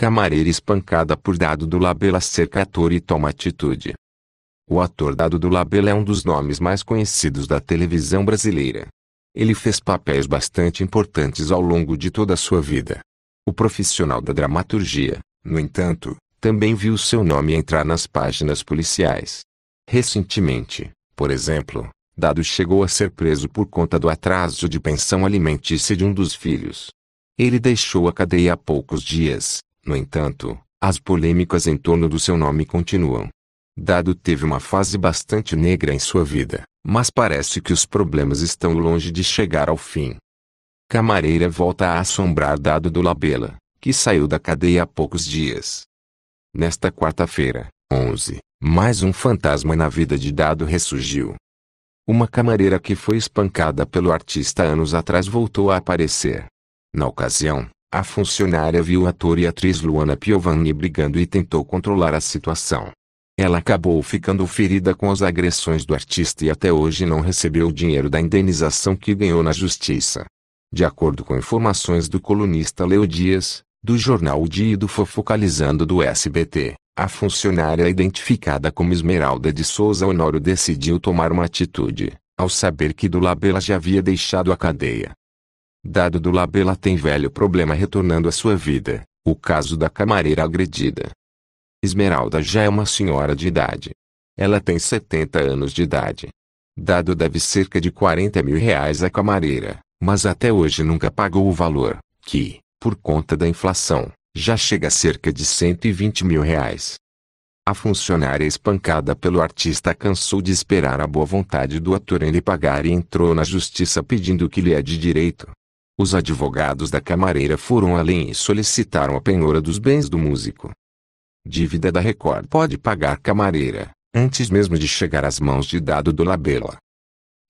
Camareira espancada por Dado do Labela cerca ator e toma atitude. O ator Dado do Labela é um dos nomes mais conhecidos da televisão brasileira. Ele fez papéis bastante importantes ao longo de toda a sua vida. O profissional da dramaturgia, no entanto, também viu seu nome entrar nas páginas policiais. Recentemente, por exemplo, Dado chegou a ser preso por conta do atraso de pensão alimentícia de um dos filhos. Ele deixou a cadeia há poucos dias, no entanto, as polêmicas em torno do seu nome continuam. Dado teve uma fase bastante negra em sua vida, mas parece que os problemas estão longe de chegar ao fim. Camareira volta a assombrar Dado do Labela, que saiu da cadeia há poucos dias. Nesta quarta-feira, 11, mais um fantasma na vida de Dado ressurgiu. Uma camareira que foi espancada pelo artista anos atrás voltou a aparecer. Na ocasião, a funcionária viu o ator e atriz Luana Piovani brigando e tentou controlar a situação. Ela acabou ficando ferida com as agressões do artista e até hoje não recebeu o dinheiro da indenização que ganhou na justiça. De acordo com informações do colunista Leo Dias, do jornal O Dia e do Fofocalizando do SBT, a funcionária identificada como Esmeralda de Souza Honório decidiu tomar uma atitude, ao saber que do Labela já havia deixado a cadeia. Dado do Labela tem velho problema retornando à sua vida, o caso da camareira agredida. Esmeralda já é uma senhora de idade. Ela tem 70 anos de idade. Dado deve cerca de 40 mil reais à camareira, mas até hoje nunca pagou o valor, que, por conta da inflação, já chega a cerca de 120 mil reais. A funcionária espancada pelo artista cansou de esperar a boa vontade do ator em lhe pagar e entrou na justiça pedindo o que lhe é de direito. Os advogados da camareira foram além e solicitaram a penhora dos bens do músico. Dívida da Record pode pagar camareira, antes mesmo de chegar às mãos de Dado do Labela.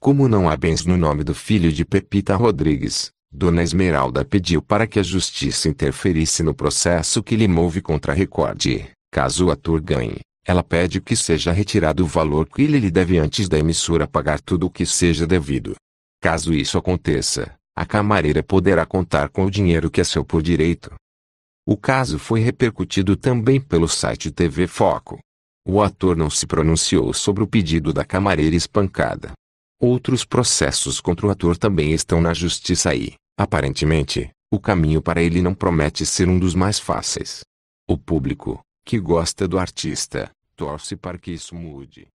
Como não há bens no nome do filho de Pepita Rodrigues, Dona Esmeralda pediu para que a justiça interferisse no processo que lhe move contra a Record e, caso o ator ganhe, ela pede que seja retirado o valor que ele lhe deve antes da emissora pagar tudo o que seja devido. Caso isso aconteça, a camareira poderá contar com o dinheiro que é seu por direito. O caso foi repercutido também pelo site TV Foco. O ator não se pronunciou sobre o pedido da camareira espancada. Outros processos contra o ator também estão na justiça e, aparentemente, o caminho para ele não promete ser um dos mais fáceis. O público, que gosta do artista, torce para que isso mude.